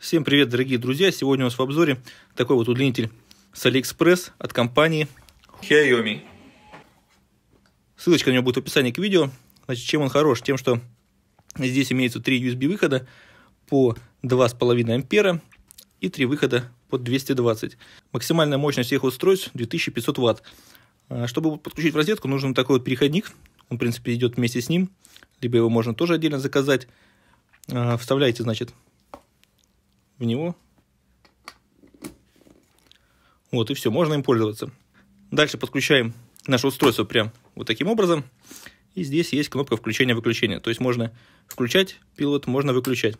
Всем привет, дорогие друзья! Сегодня у нас в обзоре такой вот удлинитель с AliExpress от компании Xiaomi. Ссылочка на него будет в описании к видео. Значит, чем он хорош? Тем, что здесь имеется три USB выхода по 2,5 ампера и три выхода под 220. Максимальная мощность всех устройств 2500 ватт. А, чтобы подключить в розетку, нужен такой вот переходник. Он, в принципе, идет вместе с ним. Либо его можно тоже отдельно заказать. А, Вставляете, значит, в него. Вот и все, можно им пользоваться. Дальше подключаем наше устройство прям вот таким образом. И здесь есть кнопка включения-выключения. То есть можно включать пилот, можно выключать.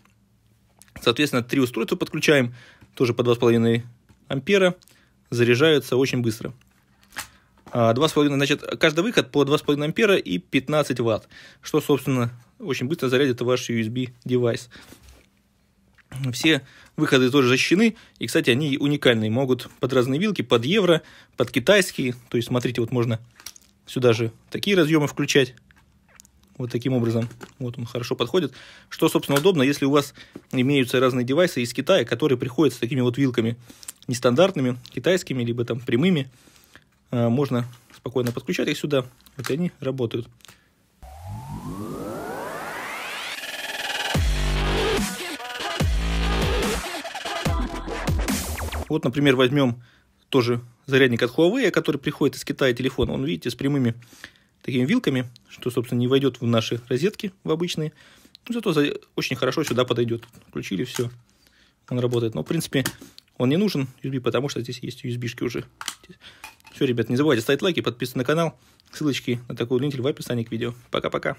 Соответственно, три устройства подключаем, тоже по 2,5 ампера, заряжаются очень быстро. 2,5, а, значит, каждый выход по 2,5 ампера и 15 ватт, что, собственно, очень быстро зарядит ваш USB-девайс. Все выходы тоже защищены, и, кстати, они уникальные, могут под разные вилки, под евро, под китайские, то есть, смотрите, вот можно сюда же такие разъемы включать, вот таким образом, вот он хорошо подходит, что, собственно, удобно, если у вас имеются разные девайсы из Китая, которые приходят с такими вот вилками нестандартными, китайскими, либо там прямыми, э, можно спокойно подключать их сюда, вот они работают. Вот, например, возьмем тоже зарядник от Huawei, который приходит из Китая телефон. Он, видите, с прямыми такими вилками, что, собственно, не войдет в наши розетки, в обычные. Но ну, зато очень хорошо сюда подойдет. Включили, все. Он работает. Но, в принципе, он не нужен USB, потому что здесь есть USB-шки уже. Все, ребят, не забывайте ставить лайки, подписываться на канал. Ссылочки на такой удлинитель в описании к видео. Пока-пока.